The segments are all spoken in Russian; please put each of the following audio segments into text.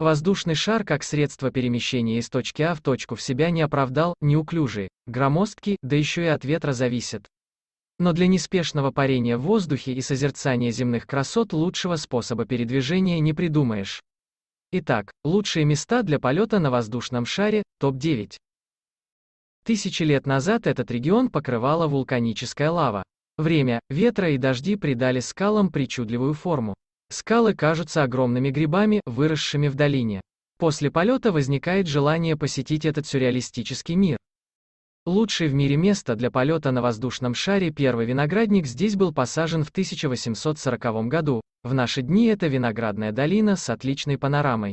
Воздушный шар как средство перемещения из точки А в точку в себя не оправдал, неуклюжий, громоздкий, да еще и от ветра зависит. Но для неспешного парения в воздухе и созерцания земных красот лучшего способа передвижения не придумаешь. Итак, лучшие места для полета на воздушном шаре, топ-9. Тысячи лет назад этот регион покрывала вулканическая лава. Время, ветра и дожди придали скалам причудливую форму. Скалы кажутся огромными грибами, выросшими в долине. После полета возникает желание посетить этот сюрреалистический мир. Лучшее в мире место для полета на воздушном шаре первый виноградник здесь был посажен в 1840 году. В наши дни это виноградная долина с отличной панорамой.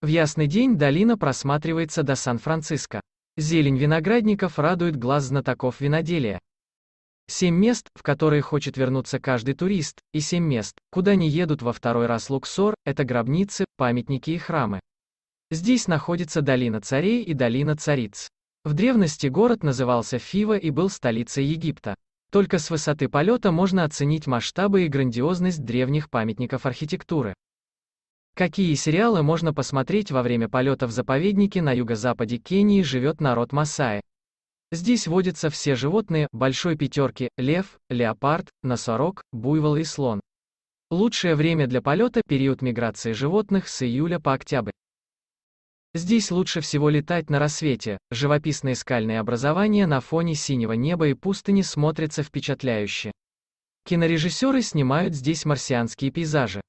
В ясный день долина просматривается до Сан-Франциско. Зелень виноградников радует глаз знатоков виноделия. Семь мест, в которые хочет вернуться каждый турист, и семь мест, куда не едут во второй раз Луксор, это гробницы, памятники и храмы. Здесь находится долина царей и долина цариц. В древности город назывался Фива и был столицей Египта. Только с высоты полета можно оценить масштабы и грандиозность древних памятников архитектуры. Какие сериалы можно посмотреть во время полета в заповеднике на юго-западе Кении живет народ Масаи? Здесь водятся все животные большой пятерки, лев, леопард, носорог, буйвол и слон. Лучшее время для полета – период миграции животных с июля по октябрь. Здесь лучше всего летать на рассвете, живописные скальные образования на фоне синего неба и пустыни смотрятся впечатляюще. Кинорежиссеры снимают здесь марсианские пейзажи.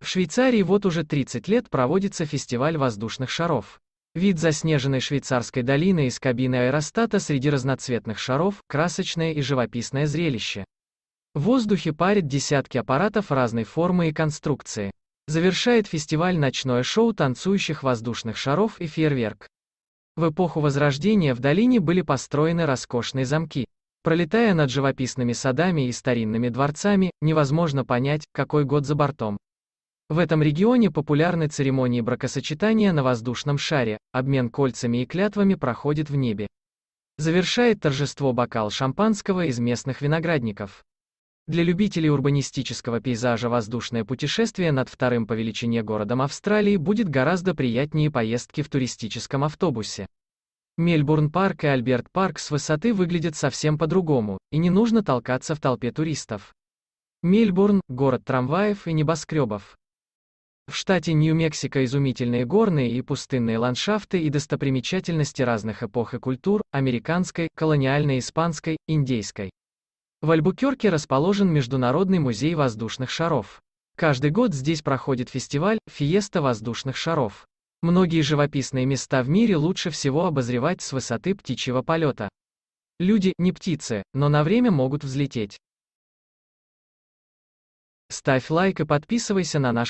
В Швейцарии вот уже 30 лет проводится фестиваль воздушных шаров. Вид заснеженной швейцарской долины из кабины аэростата среди разноцветных шаров – красочное и живописное зрелище. В воздухе парят десятки аппаратов разной формы и конструкции. Завершает фестиваль ночное шоу танцующих воздушных шаров и фейерверк. В эпоху Возрождения в долине были построены роскошные замки. Пролетая над живописными садами и старинными дворцами, невозможно понять, какой год за бортом. В этом регионе популярны церемонии бракосочетания на воздушном шаре, обмен кольцами и клятвами проходит в небе. Завершает торжество бокал шампанского из местных виноградников. Для любителей урбанистического пейзажа воздушное путешествие над вторым по величине городом Австралии будет гораздо приятнее поездки в туристическом автобусе. Мельбурн-парк и Альберт-парк с высоты выглядят совсем по-другому, и не нужно толкаться в толпе туристов. Мельбурн – город трамваев и небоскребов. В штате Нью-Мексико изумительные горные и пустынные ландшафты и достопримечательности разных эпох и культур, американской, колониальной, испанской индейской. В Альбукерке расположен Международный музей воздушных шаров. Каждый год здесь проходит фестиваль «Фиеста воздушных шаров». Многие живописные места в мире лучше всего обозревать с высоты птичьего полета. Люди – не птицы, но на время могут взлететь. Ставь лайк и подписывайся на наш